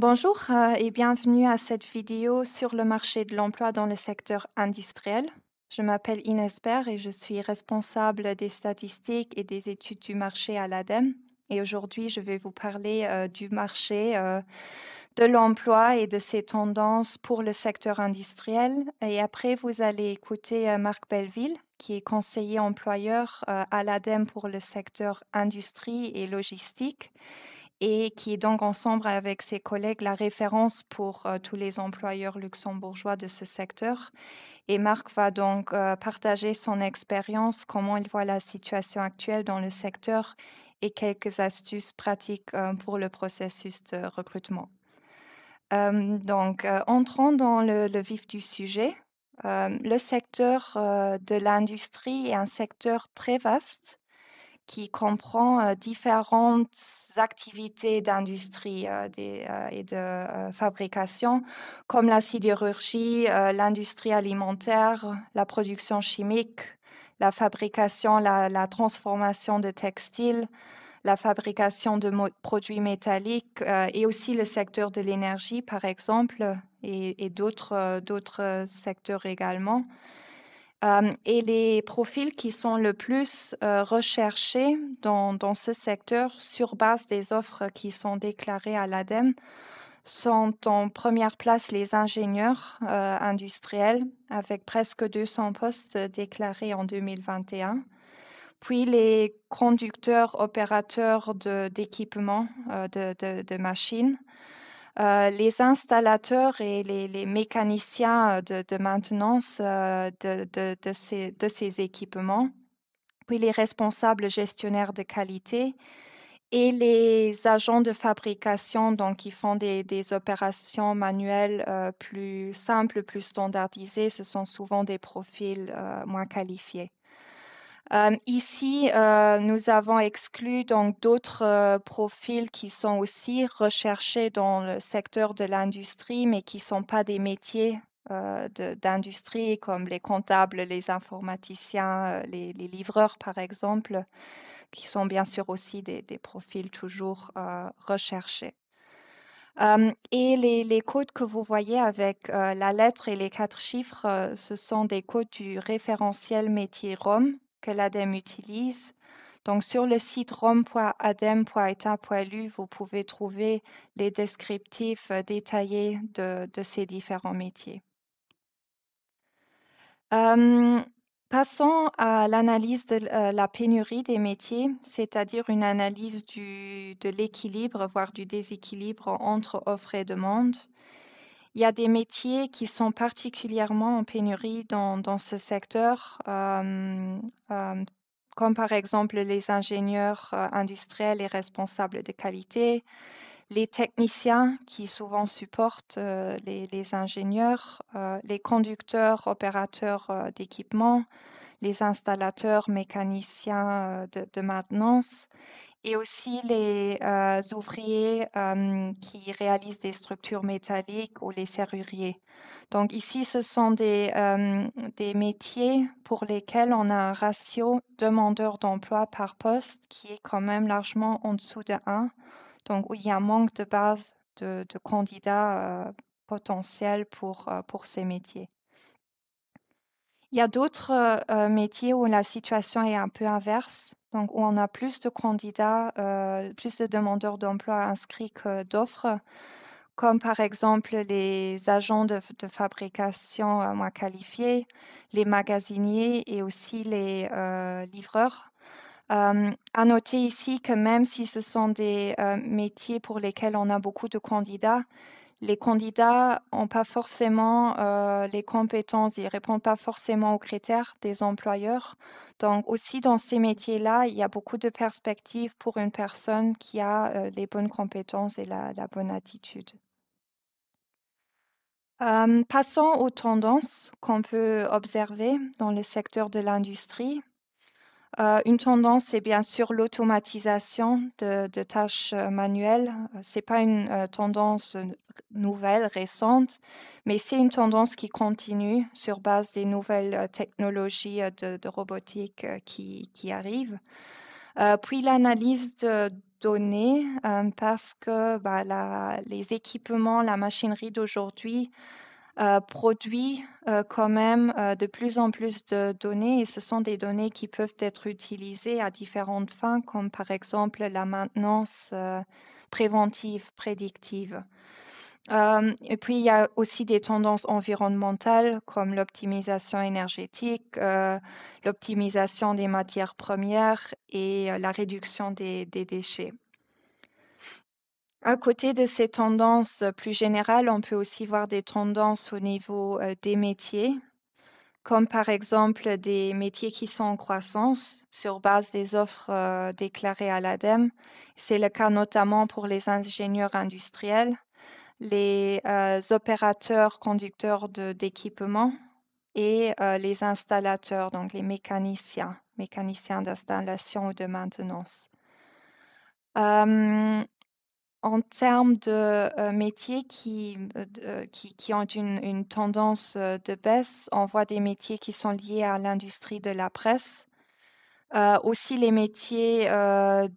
Bonjour euh, et bienvenue à cette vidéo sur le marché de l'emploi dans le secteur industriel. Je m'appelle Inès Baird et je suis responsable des statistiques et des études du marché à l'ADEME. Et aujourd'hui, je vais vous parler euh, du marché euh, de l'emploi et de ses tendances pour le secteur industriel. Et après, vous allez écouter Marc Belleville, qui est conseiller employeur à l'ADEME pour le secteur industrie et logistique et qui est donc ensemble avec ses collègues la référence pour euh, tous les employeurs luxembourgeois de ce secteur. Et Marc va donc euh, partager son expérience, comment il voit la situation actuelle dans le secteur et quelques astuces pratiques euh, pour le processus de recrutement. donc, entrons dans le, le, vif du sujet. le secteur de l'industrie est un secteur très vaste qui comprend euh, différentes activités d'industrie euh, euh, et de fabrication, comme la sidérurgie, l'industrie alimentaire, la production chimique, la fabrication, la, transformation de textiles, la fabrication de produits métalliques et aussi le secteur de l'énergie, par exemple, et, d'autres, secteurs également. Euh, et les profils qui sont le plus euh, recherchés dans, ce secteur sur base des offres qui sont déclarées à l'ADEME sont en première place les ingénieurs euh, industriels avec presque 200 postes déclarés en 2021, puis les conducteurs opérateurs d'équipements de machines. Euh, les installateurs et les, mécaniciens euh, de, maintenance euh, de, ces, équipements, puis les responsables gestionnaires de qualité et les agents de fabrication donc, qui font des, opérations manuelles plus simples, plus standardisées. Ce sont souvent des profils moins qualifiés. Euh, ici, euh, nous avons exclu donc d'autres euh, profils qui sont aussi recherchés dans le secteur de l'industrie, mais qui ne sont pas des métiers d'industrie comme les comptables, les informaticiens, les, livreurs par exemple, qui sont bien sûr aussi des, profils toujours recherchés. et les, codes que vous voyez avec la lettre et les quatre chiffres, ce sont des codes du référentiel métier Rome que l'ADEME utilise. Donc sur le site rom.adem.eta.lu, vous pouvez trouver les descriptifs euh, détaillés de, ces différents métiers. Hum, passons à l'analyse de euh, la pénurie des métiers, c'est-à-dire une analyse de l'équilibre, voire du déséquilibre entre offre et demande il y a des métiers qui sont particulièrement en pénurie dans, ce secteur, comme par exemple les ingénieurs industriels et responsables de qualité, les techniciens qui souvent supportent les, ingénieurs, les conducteurs, opérateurs d'équipement, les installateurs, mécaniciens de, de maintenance et aussi les euh, ouvriers qui réalisent des structures métalliques ou les serruriers. Donc ici, ce sont des, des métiers pour lesquels on a un ratio demandeur d'emploi par poste qui est quand même largement en dessous de 1, donc où il y a un manque de base de, de candidats potentiels pour, pour ces métiers. Il y a d'autres métiers où la situation est un peu inverse donc où on a plus de candidats, euh, plus de demandeurs d'emploi inscrits que d'offres, comme par exemple les agents de, fabrication euh, moins qualifiés, les magasiniers et aussi les euh, livreurs. à noter ici que même si ce sont des métiers pour lesquels on a beaucoup de candidats, les candidats n'ont pas forcément euh, les compétences, ils ne répondent pas forcément aux critères des employeurs. Donc aussi dans ces métiers-là, il y a beaucoup de perspectives pour une personne qui a euh, les bonnes compétences et la, bonne attitude. Euh, passons aux tendances qu'on peut observer dans le secteur de l'industrie. Euh, une tendance, c'est bien sûr l'automatisation de, tâches euh, manuelles. Euh, Ce n'est pas une tendance nouvelle, récente, mais c'est une tendance qui continue sur base des nouvelles technologies de, robotique qui, qui arrivent. puis l'analyse de données, parce que bah, les équipements, la machinerie d'aujourd'hui euh, produit euh, quand même euh, de plus en plus de données et ce sont des données qui peuvent être utilisées à différentes fins, comme par exemple la maintenance préventive, prédictive. et puis, il y a aussi des tendances environnementales comme l'optimisation énergétique, l'optimisation des matières premières et la réduction des déchets. À côté de ces tendances euh, plus générales, on peut aussi voir des tendances au niveau euh, des métiers, comme par exemple des métiers qui sont en croissance sur base des offres euh, déclarées à l'ADEME. C'est le cas notamment pour les ingénieurs industriels, les opérateurs conducteurs d'équipements et les installateurs, donc les mécaniciens, mécaniciens d'installation ou de maintenance en termes de euh, métiers euh, euh, qui, qui, ont une, tendance de baisse, on voit des métiers qui sont liés à l'industrie de la presse. aussi les métiers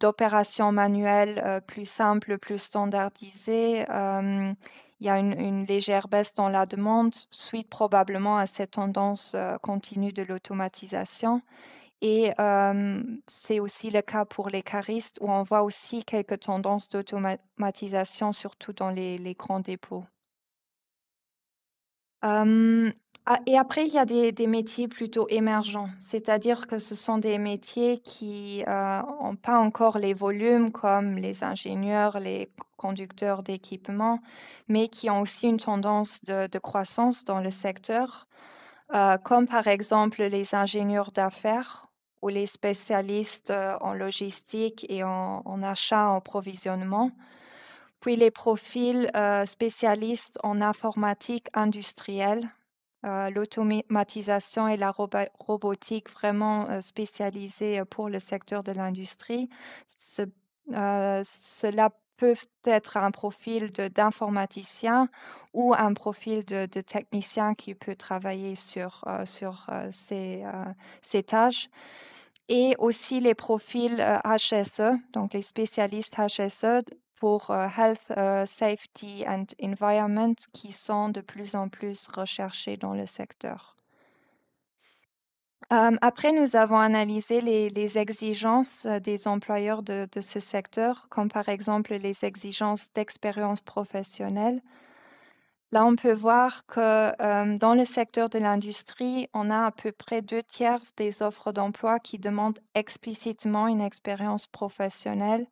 d'opération manuelle plus simples, plus standardisés. il y a une, une, légère baisse dans la demande suite probablement à cette tendance continue de l'automatisation. Et c'est aussi le cas pour les caristes où on voit aussi quelques tendances d'automatisation, surtout dans les, grands dépôts. Ah, et après, il y a des, métiers plutôt émergents, c'est-à-dire que ce sont des métiers qui n'ont euh, pas encore les volumes comme les ingénieurs, les conducteurs d'équipements, mais qui ont aussi une tendance de, croissance dans le secteur, euh, comme par exemple les ingénieurs d'affaires ou les spécialistes euh, en logistique et en, en achat, en provisionnement, puis les profils euh, spécialistes en informatique industrielle, euh, l'automatisation et la robotique vraiment spécialisés pour le secteur de l'industrie. cela peut être un profil d'informaticien ou un profil de, technicien qui peut travailler sur, euh, sur euh, ces, euh, ces, tâches. Et aussi les profils HSE, donc les spécialistes HSE pour Health, Safety and Environment qui sont de plus en plus recherchés dans le secteur. Euh, après, nous avons analysé les, exigences euh, des employeurs de, ce secteur, comme par exemple les exigences d'expérience professionnelle. Là, on peut voir que euh, dans le secteur de l'industrie, on a à peu près deux tiers des offres d'emploi qui demandent explicitement une expérience professionnelle.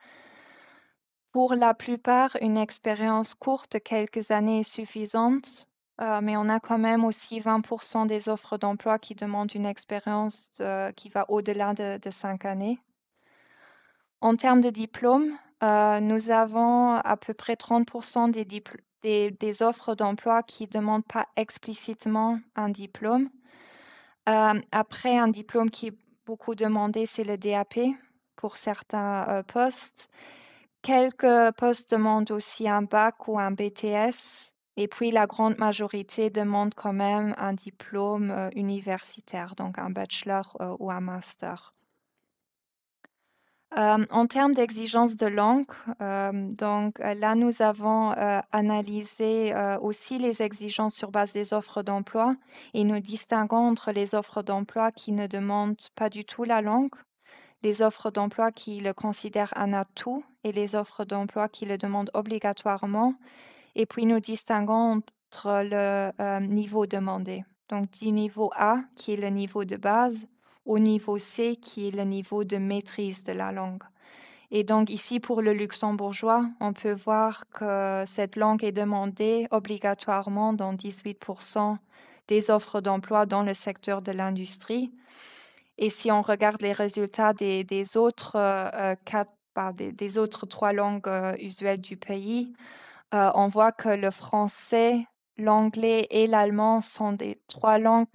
Pour la plupart, une expérience courte de quelques années est suffisante euh, mais on a quand même aussi 20% des offres d'emploi qui demandent une expérience qui va au-delà de, de, cinq années. En termes de diplôme, euh, nous avons à peu près 30% des, offres d'emploi qui ne demandent pas explicitement un diplôme. Euh, après, un diplôme qui est beaucoup demandé, c'est le DAP pour certains postes. Quelques postes demandent aussi un bac ou un BTS. Et puis, la grande majorité demande quand même un diplôme euh, universitaire, donc un bachelor euh, ou un master. Euh, en termes d'exigence de langue, donc là nous avons analysé aussi les exigences sur base des offres d'emploi et nous distinguons entre les offres d'emploi qui ne demandent pas du tout la langue, les offres d'emploi qui le considèrent un atout et les offres d'emploi qui le demandent obligatoirement et puis nous distinguons entre le euh, niveau demandé, donc du niveau A qui est le niveau de base au niveau C qui est le niveau de maîtrise de la langue. Et donc ici pour le luxembourgeois, on peut voir que cette langue est demandée obligatoirement dans 18% des offres d'emploi dans le secteur de l'industrie. Et si on regarde les résultats des, autres euh, euh, quatre, des, autres trois langues usuelles du pays, euh, on voit que le français, l'anglais et l'allemand sont des trois langues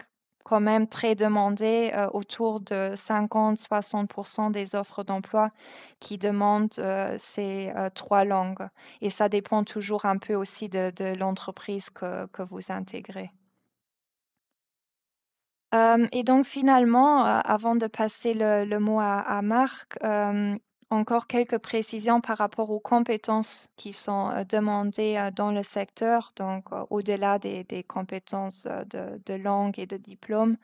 quand même très demandées, euh, autour de 50-60% des offres d'emploi qui demandent euh, ces trois langues. Et ça dépend toujours un peu aussi de, l'entreprise que, vous intégrez. et donc finalement, avant de passer le, mot à, Marc, encore quelques précisions par rapport aux compétences qui sont euh, demandées euh, dans le secteur, donc euh, au-delà des, compétences de, langue et de diplôme.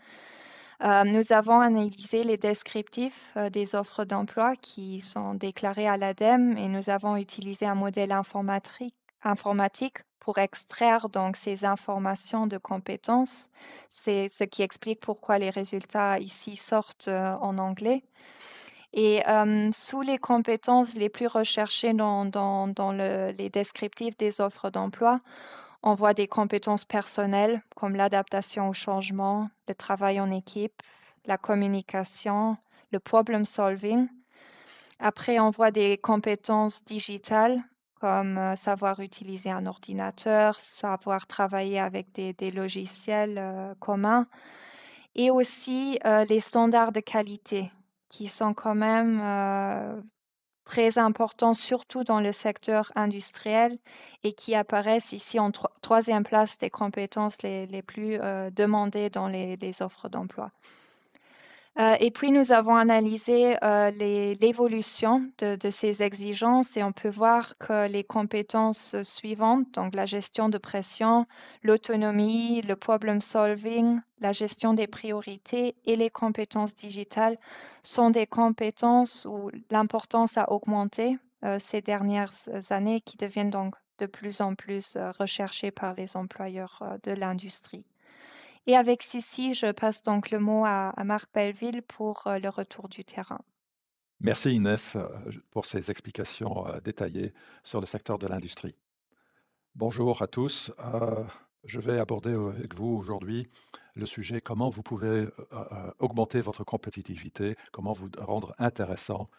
nous avons analysé les descriptifs des offres d'emploi qui sont déclarées à l'ADEME et nous avons utilisé un modèle informatique, informatique pour extraire donc ces informations de compétences. C'est ce qui explique pourquoi les résultats ici sortent en anglais. Et sous les compétences les plus recherchées dans, les descriptifs des offres d'emploi, on voit des compétences personnelles comme l'adaptation au changement, le travail en équipe, la communication, le problem solving. Après, on voit des compétences digitales comme savoir utiliser un ordinateur, savoir travailler avec des, logiciels communs, et aussi les standards de qualité, qui sont quand même très importants, surtout dans le secteur industriel, et qui apparaissent ici en troisième place des compétences les, plus demandées dans les offres d'emploi. Euh, et puis, nous avons analysé euh, l'évolution de, ces exigences et on peut voir que les compétences suivantes, donc la gestion de pression, l'autonomie, le problem solving, la gestion des priorités et les compétences digitales sont des compétences où l'importance a augmenté euh, ces dernières années qui deviennent donc de plus en plus recherchées par les employeurs de l'industrie. Et avec ceci, je passe donc le mot à, Marc Belleville pour euh, le retour du terrain. Merci Inès euh, pour ces explications euh, détaillées sur le secteur de l'industrie. Bonjour à tous. je vais aborder avec vous aujourd'hui le sujet comment vous pouvez augmenter votre compétitivité, comment vous rendre intéressant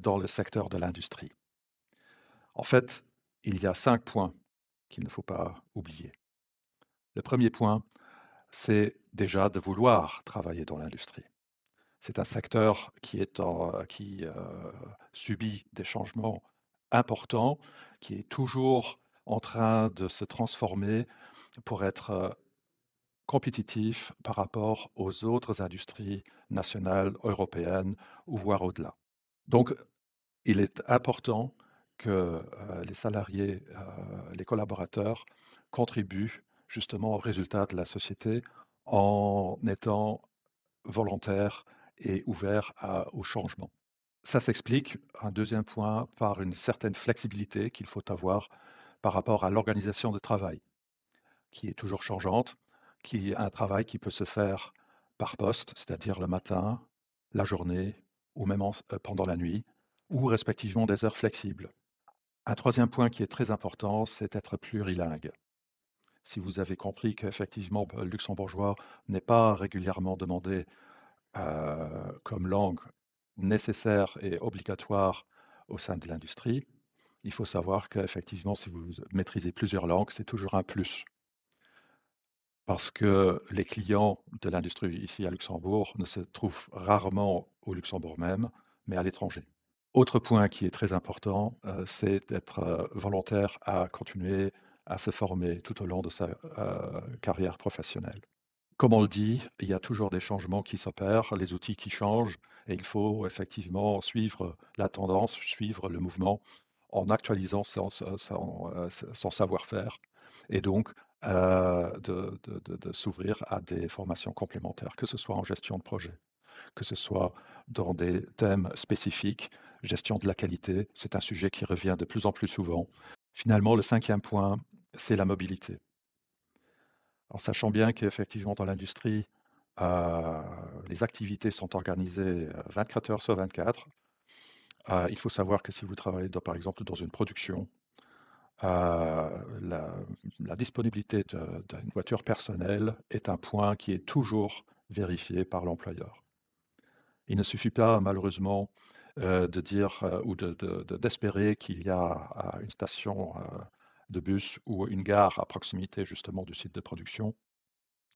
dans le secteur de l'industrie. En fait, il y a cinq points qu'il ne faut pas oublier. Le premier point, c'est déjà de vouloir travailler dans l'industrie. C'est un secteur qui, euh, euh, subit des changements importants, qui est toujours en train de se transformer pour être euh, compétitif par rapport aux autres industries nationales, européennes ou voire au-delà. Donc, il est important que les salariés, les collaborateurs contribuent justement au résultat de la société en étant volontaire et ouvert au changement. Ça s'explique, un deuxième point, par une certaine flexibilité qu'il faut avoir par rapport à l'organisation de travail, qui est toujours changeante, qui est un travail qui peut se faire par poste, c'est-à-dire le matin, la journée ou même euh, pendant la nuit, ou respectivement des heures flexibles. Un troisième point qui est très important, c'est être plurilingue si vous avez compris qu'effectivement le luxembourgeois n'est pas régulièrement demandé euh, comme langue nécessaire et obligatoire au sein de l'industrie, il faut savoir qu'effectivement, si vous maîtrisez plusieurs langues, c'est toujours un plus. Parce que les clients de l'industrie ici à Luxembourg ne se trouvent rarement au Luxembourg même, mais à l'étranger. Autre point qui est très important, euh, c'est d'être euh, volontaire à continuer à se former tout au long de sa euh, carrière professionnelle. Comme on le dit, il y a toujours des changements qui s'opèrent, les outils qui changent, et il faut effectivement suivre euh, la tendance, suivre le mouvement en actualisant son, euh, savoir-faire et donc de s'ouvrir à des formations complémentaires, que ce soit en gestion de projet, que ce soit dans des thèmes spécifiques, gestion de la qualité, c'est un sujet qui revient de plus en plus souvent. Finalement, le cinquième point, c'est la mobilité. En sachant bien qu'effectivement, dans l'industrie, euh, les activités sont organisées 24 euh, heures sur 24. Euh, il faut savoir que si vous travaillez, par exemple, dans une production, la, disponibilité d'une voiture personnelle est un point qui est toujours vérifié par l'employeur. Il ne suffit pas, malheureusement, euh, de dire euh, ou d'espérer de, qu'il y a une station euh, de bus ou une gare à proximité justement du site de production.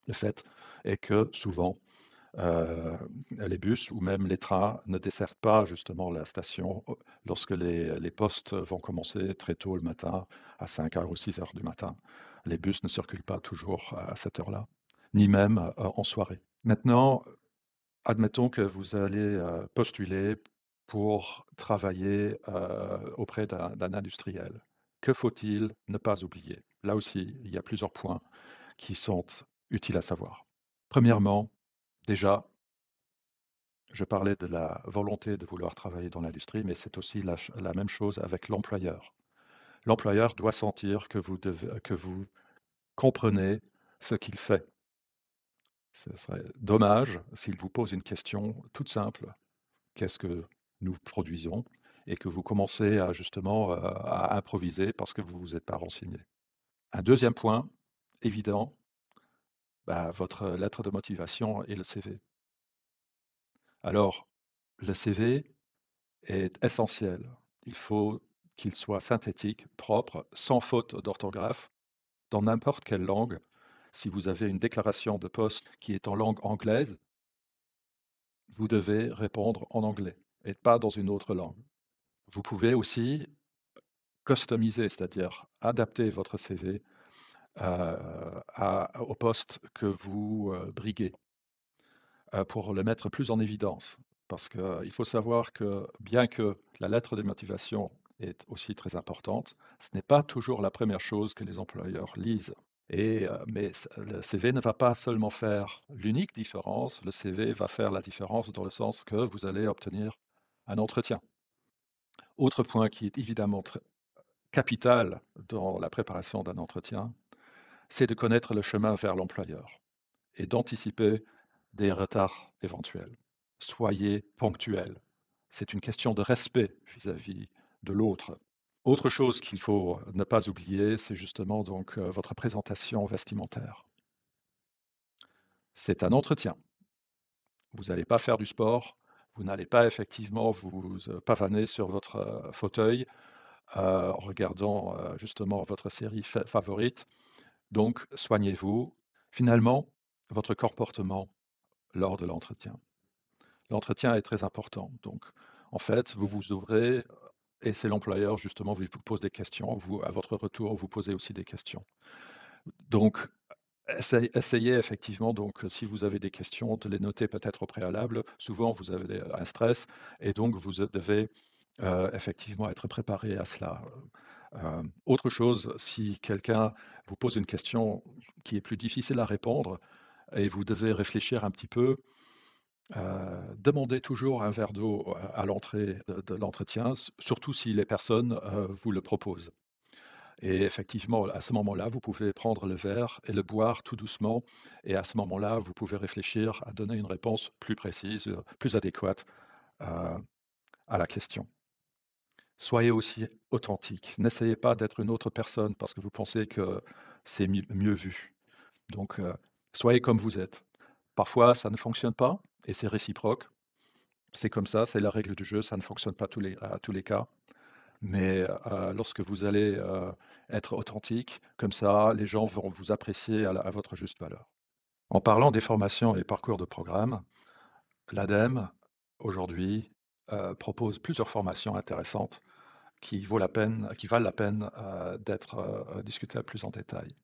Le fait est que souvent, les bus ou même les trains ne dessertent pas justement la station lorsque les, les, postes vont commencer très tôt le matin, à 5h ou 6h du matin. Les bus ne circulent pas toujours à cette heure-là, ni même en soirée. Maintenant, admettons que vous allez postuler pour travailler auprès d'un industriel. Que faut-il ne pas oublier Là aussi, il y a plusieurs points qui sont utiles à savoir. Premièrement, déjà, je parlais de la volonté de vouloir travailler dans l'industrie, mais c'est aussi la, même chose avec l'employeur. L'employeur doit sentir que vous, que vous comprenez ce qu'il fait. Ce serait dommage s'il vous pose une question toute simple. Qu'est-ce que nous produisons et que vous commencez à, justement euh, à improviser parce que vous ne vous êtes pas renseigné. Un deuxième point évident, bah, votre lettre de motivation et le CV. Alors, le CV est essentiel. Il faut qu'il soit synthétique, propre, sans faute d'orthographe, dans n'importe quelle langue. Si vous avez une déclaration de poste qui est en langue anglaise, vous devez répondre en anglais et pas dans une autre langue. Vous pouvez aussi customiser, c'est-à-dire adapter votre CV au poste que vous briguez pour le mettre plus en évidence. Parce qu'il faut savoir que bien que la lettre de motivation est aussi très importante, ce n'est pas toujours la première chose que les employeurs lisent. Et, mais le CV ne va pas seulement faire l'unique différence, le CV va faire la différence dans le sens que vous allez obtenir un entretien. Autre point qui est évidemment capital dans la préparation d'un entretien, c'est de connaître le chemin vers l'employeur et d'anticiper des retards éventuels. Soyez ponctuel. C'est une question de respect vis-à-vis de l'autre. Autre chose qu'il faut euh, ne pas oublier, c'est justement donc euh, votre présentation vestimentaire. C'est un entretien. Vous n'allez pas faire du sport, vous n'allez pas effectivement vous euh, pavaner sur votre euh, fauteuil euh, en regardant justement votre série favorite. Donc, soignez-vous. Finalement, votre comportement lors de l'entretien. L'entretien est très important. Donc, en fait, vous vous ouvrez et c'est l'employeur justement qui vous pose des questions. Vous, à votre retour, vous posez aussi des questions. Donc, Essayez effectivement, donc euh, si vous avez des questions, de les noter peut-être au préalable. Souvent, vous avez un stress et donc vous devez euh, effectivement être préparé à cela. Euh, autre chose, si quelqu'un vous pose une question qui est plus difficile à répondre et vous devez réfléchir un petit peu, demandez toujours un verre d'eau à l'entrée de, l'entretien, surtout si les personnes vous le proposent. Et effectivement, à ce moment-là, vous pouvez prendre le verre et le boire tout doucement. Et à ce moment-là, vous pouvez réfléchir à donner une réponse plus précise, euh, plus adéquate euh, à la question. Soyez aussi authentique. N'essayez pas d'être une autre personne parce que vous pensez que c'est mieux vu. Donc, euh, soyez comme vous êtes. Parfois, ça ne fonctionne pas et c'est réciproque. C'est comme ça, c'est la règle du jeu, ça ne fonctionne pas tous les, à tous les cas mais lorsque vous allez être authentique, comme ça, les gens vont vous apprécier à, votre juste valeur. En parlant des formations et parcours de programme, l'ADEME, aujourd'hui, euh, propose plusieurs formations intéressantes qui, valent la peine euh, d'être euh, discutées plus en détail.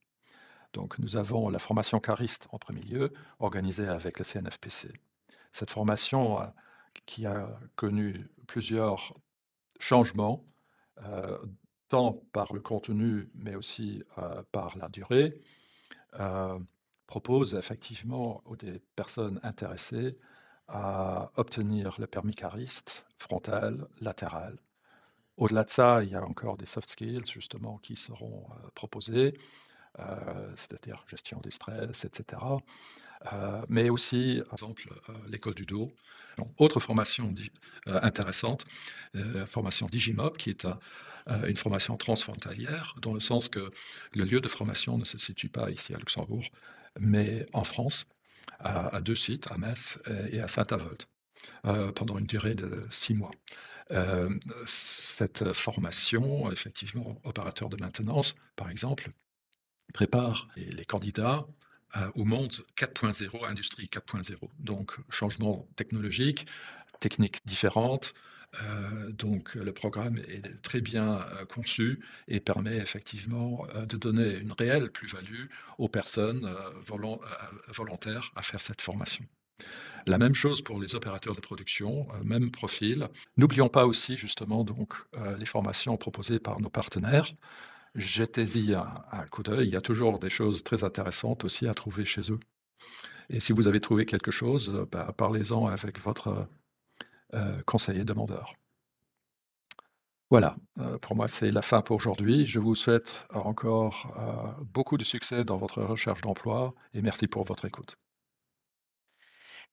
Donc, nous avons la formation cariste en premier lieu, organisée avec le CNFPC. Cette formation qui a connu plusieurs changements euh, tant par le contenu, mais aussi euh, par la durée, euh, propose effectivement aux des personnes intéressées à obtenir le permis cariste, frontal, latéral. Au-delà de ça, il y a encore des soft skills justement qui seront proposés, euh, c'est-à-dire gestion du stress, etc. Euh, mais aussi, par exemple, euh, l'école du dos. autre formation intéressante, formation Digimob, qui est une formation transfrontalière, dans le sens que le lieu de formation ne se situe pas ici à Luxembourg, mais en France, à, deux sites, à Metz et à Saint-Avold, pendant une durée de six mois. cette formation, effectivement, opérateur de maintenance, par exemple, prépare les candidats euh, au monde 4.0, industrie 4.0. Donc, changement technologique, techniques différentes. Euh, donc, le programme est très bien euh, conçu et permet effectivement de donner une réelle plus-value aux personnes volontaires à faire cette formation. La même chose pour les opérateurs de production, même profil. N'oublions pas aussi justement donc les formations proposées par nos partenaires. Jetez-y un, coup d'œil. Il y a toujours des choses très intéressantes aussi à trouver chez eux. Et si vous avez trouvé quelque chose, euh, bah, parlez-en avec votre euh, euh, conseiller demandeur. Voilà, pour moi c'est la fin pour aujourd'hui. Je vous souhaite encore beaucoup de succès dans votre recherche d'emploi et merci pour votre écoute.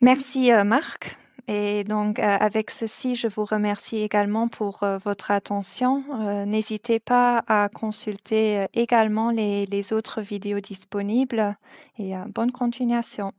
Merci euh, Marc. Et donc, euh, avec ceci, je vous remercie également pour euh, votre attention. N'hésitez pas à consulter également les, les, autres vidéos disponibles et bonne continuation.